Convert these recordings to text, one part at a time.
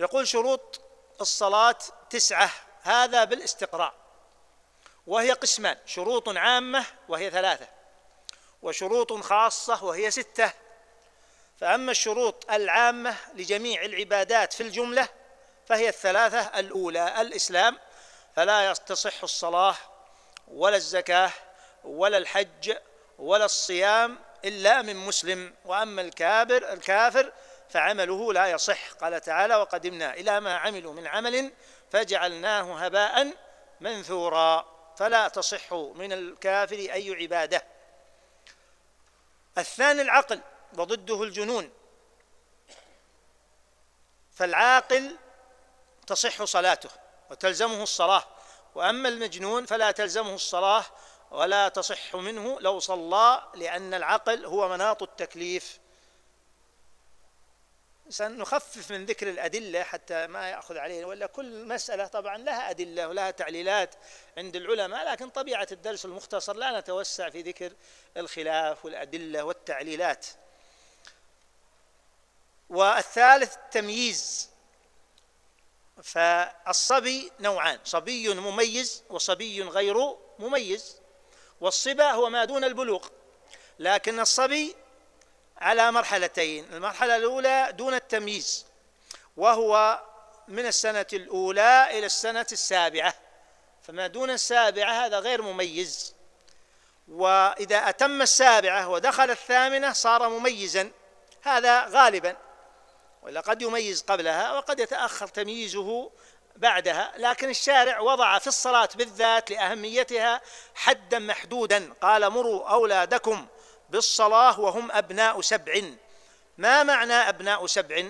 يقول شروط الصلاة تسعة هذا بالاستقراء وهي قسمان شروط عامة وهي ثلاثة وشروط خاصة وهي ستة فأما الشروط العامة لجميع العبادات في الجملة فهي الثلاثة الأولى الإسلام فلا تصح الصلاة ولا الزكاة ولا الحج ولا الصيام إلا من مسلم وأما الكابر الكافر فعمله لا يصح قال تعالى وقدمنا إلى ما عملوا من عمل فجعلناه هباء منثورا فلا تصح من الكافر أي عبادة الثاني العقل وضده الجنون فالعاقل تصح صلاته وتلزمه الصلاة وأما المجنون فلا تلزمه الصلاة ولا تصح منه لو صلى لأن العقل هو مناط التكليف سنخفف من ذكر الأدلة حتى ما يأخذ علينا ولا كل مسألة طبعا لها أدلة ولها تعليلات عند العلماء لكن طبيعة الدرس المختصر لا نتوسع في ذكر الخلاف والأدلة والتعليلات والثالث التمييز فالصبي نوعان صبي مميز وصبي غير مميز والصبا هو ما دون البلوغ لكن الصبي على مرحلتين المرحلة الأولى دون التمييز وهو من السنة الأولى إلى السنة السابعة فما دون السابعة هذا غير مميز وإذا أتم السابعة ودخل الثامنة صار مميزا هذا غالبا ولا قد يميز قبلها وقد يتأخر تمييزه بعدها لكن الشارع وضع في الصلاة بالذات لأهميتها حدا محدودا قال مروا أولادكم بالصلاة وهم أبناء سبع ما معنى أبناء سبع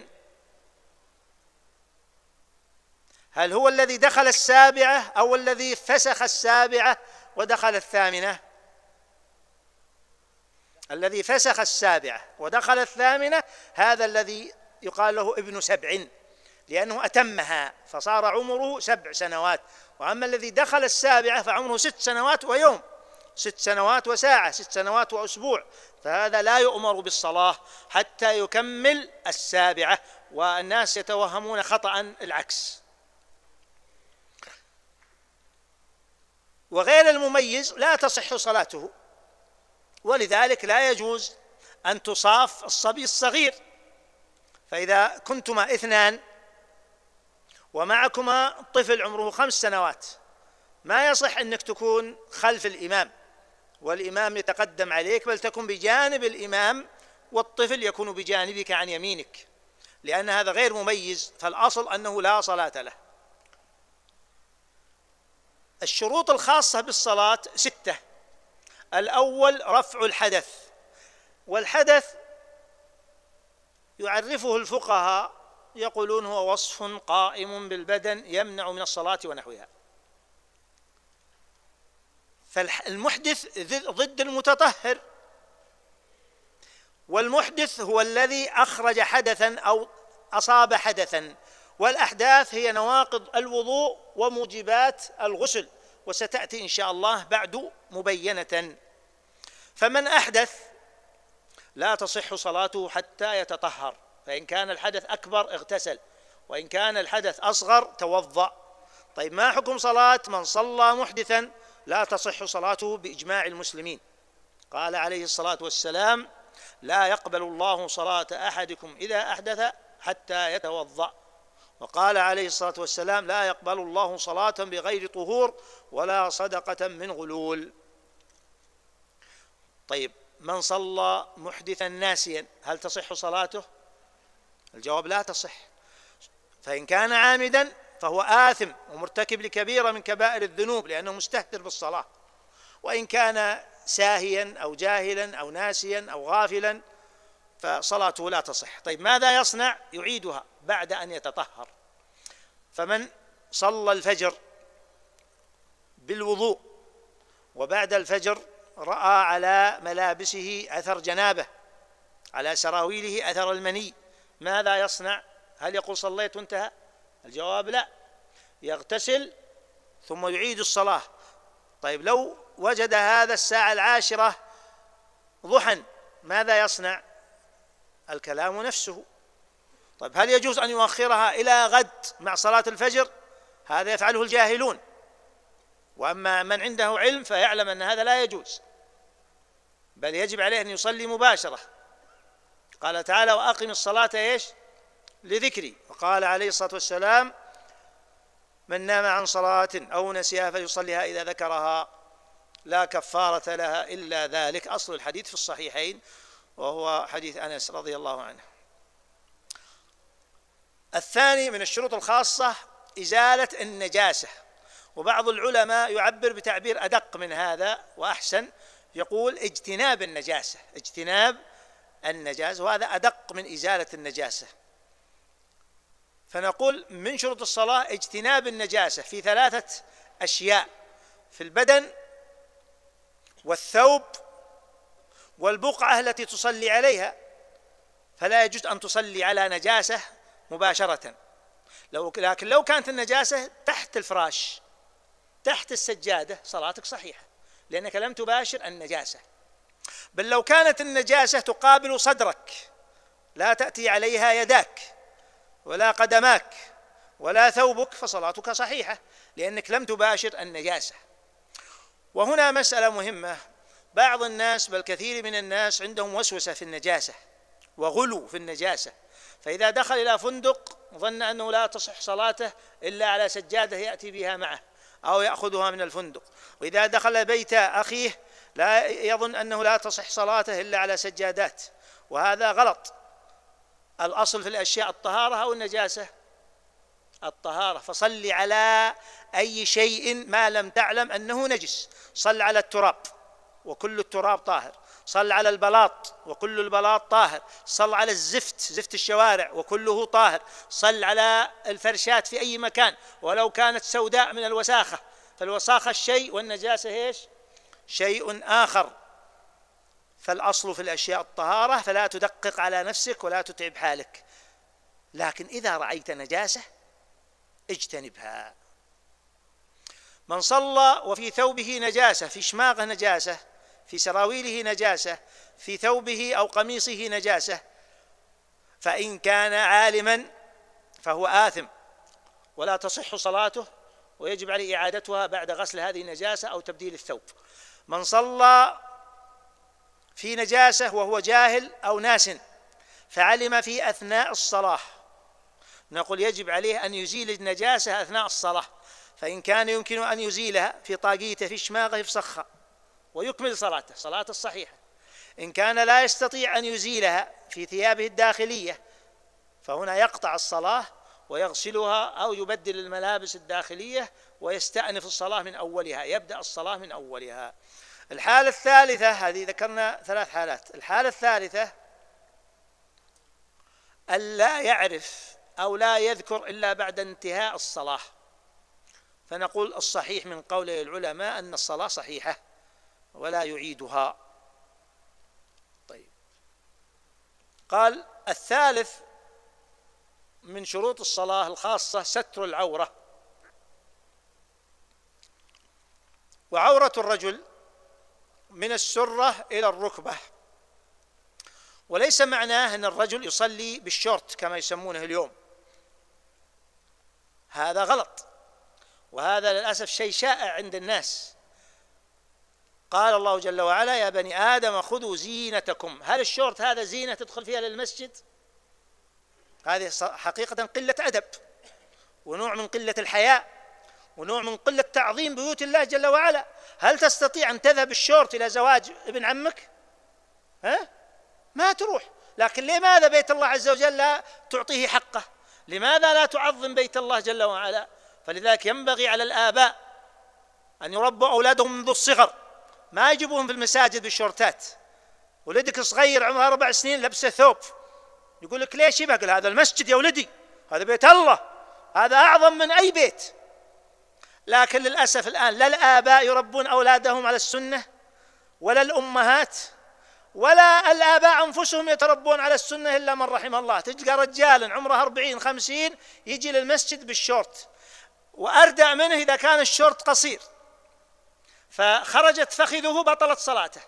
هل هو الذي دخل السابعة أو الذي فسخ السابعة ودخل الثامنة الذي فسخ السابعة ودخل الثامنة هذا الذي يقال له ابن سبع لأنه أتمها فصار عمره سبع سنوات وأما الذي دخل السابعة فعمره ست سنوات ويوم ست سنوات وساعة ست سنوات وأسبوع فهذا لا يؤمر بالصلاة حتى يكمل السابعة والناس يتوهمون خطأ العكس وغير المميز لا تصح صلاته ولذلك لا يجوز أن تصاف الصبي الصغير فإذا كنتما اثنان ومعكما طفل عمره خمس سنوات ما يصح أنك تكون خلف الإمام والإمام يتقدم عليك بل تكن بجانب الإمام والطفل يكون بجانبك عن يمينك لأن هذا غير مميز فالأصل أنه لا صلاة له الشروط الخاصة بالصلاة ستة الأول رفع الحدث والحدث يعرفه الفقهاء يقولون هو وصف قائم بالبدن يمنع من الصلاة ونحوها فالمحدث ضد المتطهر والمحدث هو الذي أخرج حدثا أو أصاب حدثا والأحداث هي نواقض الوضوء وموجبات الغسل وستأتي إن شاء الله بعد مبينة فمن أحدث لا تصح صلاته حتى يتطهر فإن كان الحدث أكبر اغتسل وإن كان الحدث أصغر توضأ طيب ما حكم صلاة من صلى محدثا لا تصح صلاته باجماع المسلمين قال عليه الصلاه والسلام لا يقبل الله صلاه احدكم اذا احدث حتى يتوضا وقال عليه الصلاه والسلام لا يقبل الله صلاه بغير طهور ولا صدقه من غلول طيب من صلى محدثا ناسيا هل تصح صلاته الجواب لا تصح فان كان عامدا فهو آثم ومرتكب لكبيرة من كبائر الذنوب لأنه مستهتر بالصلاة وإن كان ساهيا أو جاهلا أو ناسيا أو غافلا فصلاته لا تصح طيب ماذا يصنع يعيدها بعد أن يتطهر فمن صلى الفجر بالوضوء وبعد الفجر رأى على ملابسه أثر جنابه على سراويله أثر المني ماذا يصنع هل يقول صليت وانتهى الجواب لا يغتسل ثم يعيد الصلاة طيب لو وجد هذا الساعة العاشرة ضحى ماذا يصنع الكلام نفسه طيب هل يجوز أن يؤخرها إلى غد مع صلاة الفجر هذا يفعله الجاهلون وأما من عنده علم فيعلم أن هذا لا يجوز بل يجب عليه أن يصلي مباشرة قال تعالى وأقم الصلاة إيش لذكري وقال عليه الصلاة والسلام من نام عن صلاة أو نسيها فليصليها إذا ذكرها لا كفارة لها إلا ذلك أصل الحديث في الصحيحين وهو حديث أنس رضي الله عنه الثاني من الشروط الخاصة إزالة النجاسة وبعض العلماء يعبر بتعبير أدق من هذا وأحسن يقول اجتناب النجاسة اجتناب النجاسة وهذا أدق من إزالة النجاسة فنقول من شروط الصلاة اجتناب النجاسة في ثلاثة أشياء في البدن والثوب والبقعة التي تصلي عليها فلا يجوز أن تصلي على نجاسة مباشرة لو لكن لو كانت النجاسة تحت الفراش تحت السجادة صلاتك صحيحة لأنك لم تباشر النجاسة بل لو كانت النجاسة تقابل صدرك لا تأتي عليها يداك ولا قدماك ولا ثوبك فصلاتك صحيحة لأنك لم تباشر النجاسة وهنا مسألة مهمة بعض الناس بل كثير من الناس عندهم وسوسة في النجاسة وغلو في النجاسة فإذا دخل إلى فندق ظن أنه لا تصح صلاته إلا على سجادة يأتي بها معه أو يأخذها من الفندق وإذا دخل بيت أخيه لا يظن أنه لا تصح صلاته إلا على سجادات وهذا غلط الأصل في الأشياء الطهارة أو النجاسة الطهارة فصل على أي شيء ما لم تعلم أنه نجس صل على التراب وكل التراب طاهر صل على البلاط وكل البلاط طاهر صل على الزفت زفت الشوارع وكله طاهر صل على الفرشات في أي مكان ولو كانت سوداء من الوساخة فالوساخة الشيء والنجاسة إيش شيء آخر فالأصل في الأشياء الطهارة فلا تدقق على نفسك ولا تتعب حالك لكن إذا رأيت نجاسة اجتنبها من صلى وفي ثوبه نجاسة في شماغه نجاسة في سراويله نجاسة في ثوبه أو قميصه نجاسة فإن كان عالما فهو آثم ولا تصح صلاته ويجب عليه إعادتها بعد غسل هذه النجاسة أو تبديل الثوب من صلى في نجاسة وهو جاهل أو ناس فعلم في أثناء الصلاة نقول يجب عليه أن يزيل النجاسة أثناء الصلاة فإن كان يمكن أن يزيلها في طاقيته في شماغه في صخة ويكمل صلاته صلاته الصحيحة إن كان لا يستطيع أن يزيلها في ثيابه الداخلية فهنا يقطع الصلاة ويغسلها أو يبدل الملابس الداخلية ويستأنف الصلاة من أولها يبدأ الصلاة من أولها الحالة الثالثة هذه ذكرنا ثلاث حالات الحالة الثالثة أن لا يعرف أو لا يذكر إلا بعد انتهاء الصلاة فنقول الصحيح من قول العلماء أن الصلاة صحيحة ولا يعيدها طيب قال الثالث من شروط الصلاة الخاصة ستر العورة وعورة الرجل من السرة إلى الركبة وليس معناه أن الرجل يصلي بالشورت كما يسمونه اليوم هذا غلط وهذا للأسف شيء شائع عند الناس قال الله جل وعلا يا بني آدم خذوا زينتكم هل الشورت هذا زينة تدخل فيها للمسجد هذه حقيقة قلة أدب ونوع من قلة الحياء ونوع من قلة تعظيم بيوت الله جل وعلا هل تستطيع أن تذهب الشورت إلى زواج ابن عمك ها؟ ما تروح لكن لماذا بيت الله عز وجل لا تعطيه حقه لماذا لا تعظم بيت الله جل وعلا فلذلك ينبغي على الآباء أن يربوا أولادهم منذ الصغر ما يجيبوهم في المساجد بالشورتات ولدك صغير عمره أربع سنين لبسه ثوب يقول لك ليش يبقى هذا المسجد يا ولدي هذا بيت الله هذا أعظم من أي بيت لكن للأسف الآن لا الآباء يربون أولادهم على السنة ولا الأمهات ولا الآباء أنفسهم يتربون على السنة إلا من رحم الله تلقى رجال عمره أربعين خمسين يجي للمسجد بالشورت وأردع منه إذا كان الشورت قصير فخرجت فخذه بطلت صلاته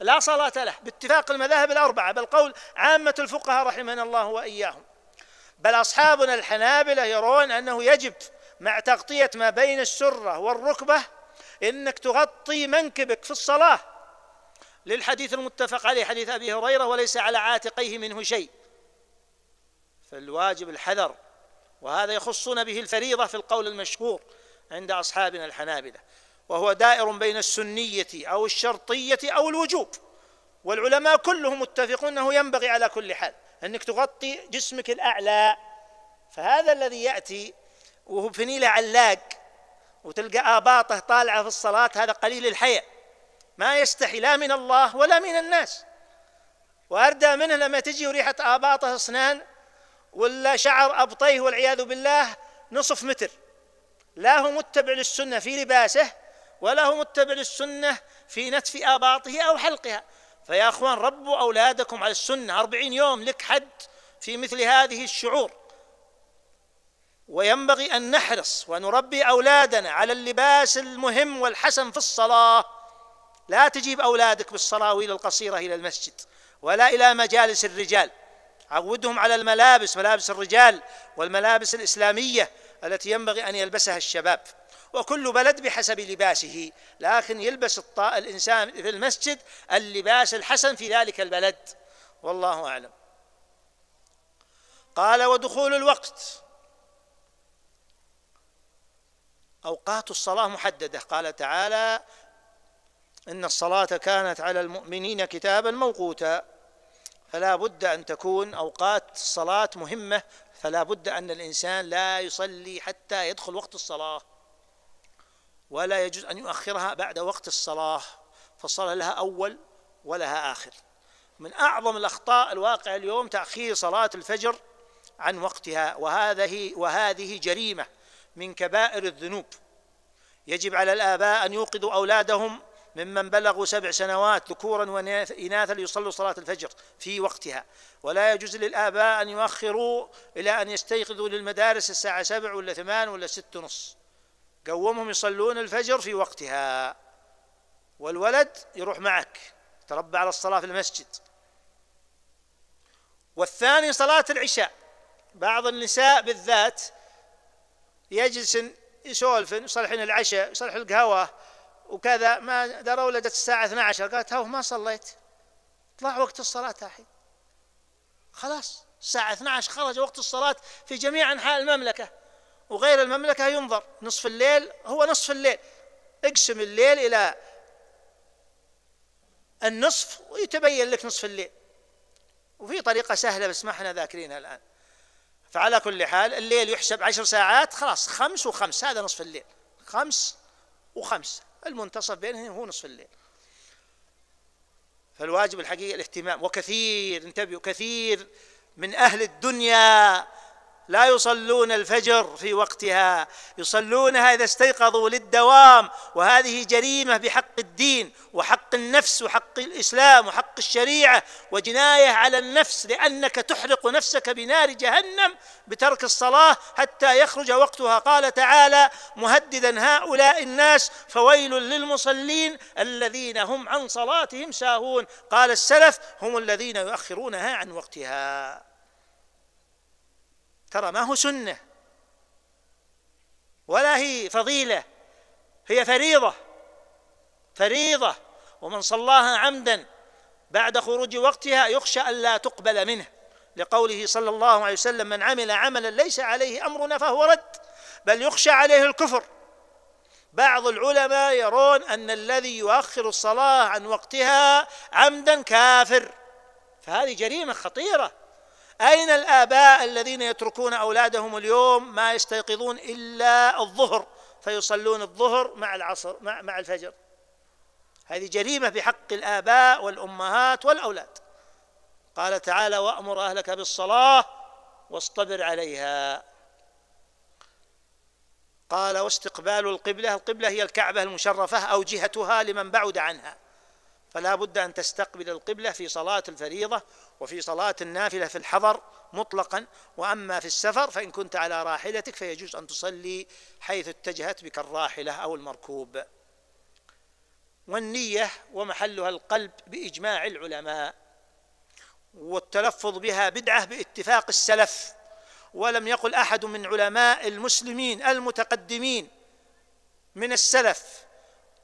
لا صلاة له باتفاق المذاهب الأربعة بل قول عامة الفقهاء رحمنا الله وإياهم بل أصحابنا الحنابلة يرون أنه يجب مع تغطية ما بين السرة والركبة إنك تغطي منكبك في الصلاة للحديث المتفق عليه حديث أبي هريرة وليس على عاتقيه منه شيء فالواجب الحذر وهذا يخصون به الفريضة في القول المشهور عند أصحابنا الحنابلة وهو دائر بين السنية أو الشرطية أو الوجوب والعلماء كلهم متفقون أنه ينبغي على كل حال أنك تغطي جسمك الأعلى فهذا الذي يأتي وهو فنيله علاق وتلقى آباطه طالعة في الصلاة هذا قليل الحياء ما يستحي لا من الله ولا من الناس وأردى منه لما تجي ريحة آباطه أسنان ولا شعر أبطيه والعياذ بالله نصف متر لا هو متبع للسنة في لباسه ولا هو متبع للسنة في نتف آباطه أو حلقها فيا أخوان ربوا أولادكم على السنة أربعين يوم لك حد في مثل هذه الشعور وينبغي ان نحرص ونربي اولادنا على اللباس المهم والحسن في الصلاه لا تجيب اولادك بالصلاويل القصيره الى المسجد ولا الى مجالس الرجال عودهم على الملابس ملابس الرجال والملابس الاسلاميه التي ينبغي ان يلبسها الشباب وكل بلد بحسب لباسه لكن يلبس الطاء الانسان في المسجد اللباس الحسن في ذلك البلد والله اعلم قال ودخول الوقت أوقات الصلاة محددة قال تعالى إن الصلاة كانت على المؤمنين كتابا موقوتا فلا بد أن تكون أوقات الصلاة مهمة فلا بد أن الإنسان لا يصلي حتى يدخل وقت الصلاة ولا يجوز أن يؤخرها بعد وقت الصلاة فالصلاة لها أول ولها آخر من أعظم الأخطاء الواقع اليوم تأخير صلاة الفجر عن وقتها وهذه وهذه جريمة من كبائر الذنوب يجب على الآباء أن يوقظوا أولادهم ممن بلغوا سبع سنوات ذكورا وإناثا ليصلوا صلاة الفجر في وقتها ولا يجوز للآباء أن يؤخروا إلى أن يستيقظوا للمدارس الساعة سبع ولا ثمان ولا ست ونص قومهم يصلون الفجر في وقتها والولد يروح معك تربى على الصلاة في المسجد والثاني صلاة العشاء بعض النساء بالذات يجلس يسولفن يصلحن العشاء يصلح القهوة وكذا ما دروا ولدت الساعة 12 قالت هو ما صليت طلع وقت الصلاة الحين خلاص الساعة 12 خرج وقت الصلاة في جميع أنحاء المملكة وغير المملكة ينظر نصف الليل هو نصف الليل اقسم الليل إلى النصف ويتبين لك نصف الليل وفي طريقة سهلة بس ما احنا ذاكرينها الآن فعلى كل حال الليل يحسب عشر ساعات خلاص خمس وخمس هذا نصف الليل خمس وخمس المنتصف بينهم هو نصف الليل فالواجب الحقيقة الاهتمام وكثير انتبهوا كثير من أهل الدنيا لا يصلون الفجر في وقتها يصلونها اذا استيقظوا للدوام وهذه جريمه بحق الدين وحق النفس وحق الاسلام وحق الشريعه وجنايه على النفس لانك تحرق نفسك بنار جهنم بترك الصلاه حتى يخرج وقتها قال تعالى مهددا هؤلاء الناس فويل للمصلين الذين هم عن صلاتهم ساهون قال السلف هم الذين يؤخرونها عن وقتها ترى ما هو سنه ولا هي فضيله هي فريضه فريضه ومن صلاها عمدا بعد خروج وقتها يخشى الا تقبل منه لقوله صلى الله عليه وسلم من عمل عملا ليس عليه امرنا فهو رد بل يخشى عليه الكفر بعض العلماء يرون ان الذي يؤخر الصلاه عن وقتها عمدا كافر فهذه جريمه خطيره أين الآباء الذين يتركون أولادهم اليوم ما يستيقظون إلا الظهر فيصلون الظهر مع العصر مع, مع الفجر هذه جريمة بحق الآباء والأمهات والأولاد قال تعالى وأمر أهلك بالصلاة واصطبر عليها قال واستقبال القبلة القبلة هي الكعبة المشرفة أو جهتها لمن بعد عنها فلا بد أن تستقبل القبلة في صلاة الفريضة وفي صلاة النافلة في الحضر مطلقا وأما في السفر فإن كنت على راحلتك فيجوز أن تصلي حيث اتجهت بك الراحلة أو المركوب والنية ومحلها القلب بإجماع العلماء والتلفظ بها بدعة باتفاق السلف ولم يقل أحد من علماء المسلمين المتقدمين من السلف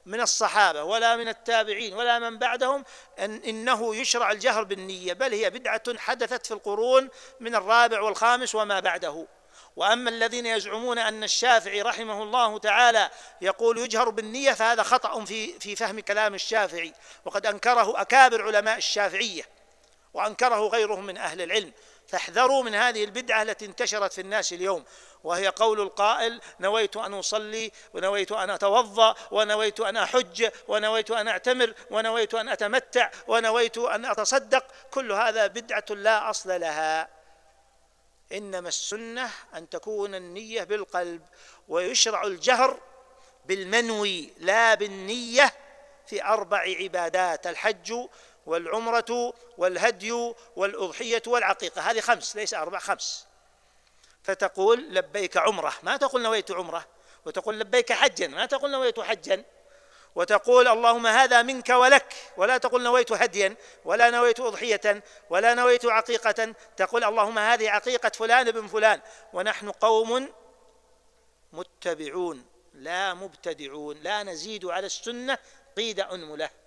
من الصحابة ولا من التابعين ولا من بعدهم أن إنه يشرع الجهر بالنية بل هي بدعة حدثت في القرون من الرابع والخامس وما بعده وأما الذين يزعمون أن الشافعي رحمه الله تعالى يقول يجهر بالنية فهذا خطأ في في فهم كلام الشافعي وقد أنكره أكابر علماء الشافعية وأنكره غيرهم من أهل العلم فاحذروا من هذه البدعة التي انتشرت في الناس اليوم وهي قول القائل نويت أن أصلي ونويت أن أتوضأ ونويت أن أحج ونويت أن أعتمر ونويت أن أتمتع ونويت أن أتصدق كل هذا بدعة لا أصل لها إنما السنة أن تكون النية بالقلب ويشرع الجهر بالمنوي لا بالنية في أربع عبادات الحج والعمرة والهدي والأضحية والعقيقة هذه خمس ليس أربع خمس فتقول لبيك عمرة ما تقول نويت عمرة وتقول لبيك حجا ما تقول نويت حجا وتقول اللهم هذا منك ولك ولا تقول نويت هديا ولا نويت أضحية ولا نويت عقيقة تقول اللهم هذه عقيقة فلان بن فلان ونحن قوم متبعون لا مبتدعون لا نزيد على السنة قيد أنمله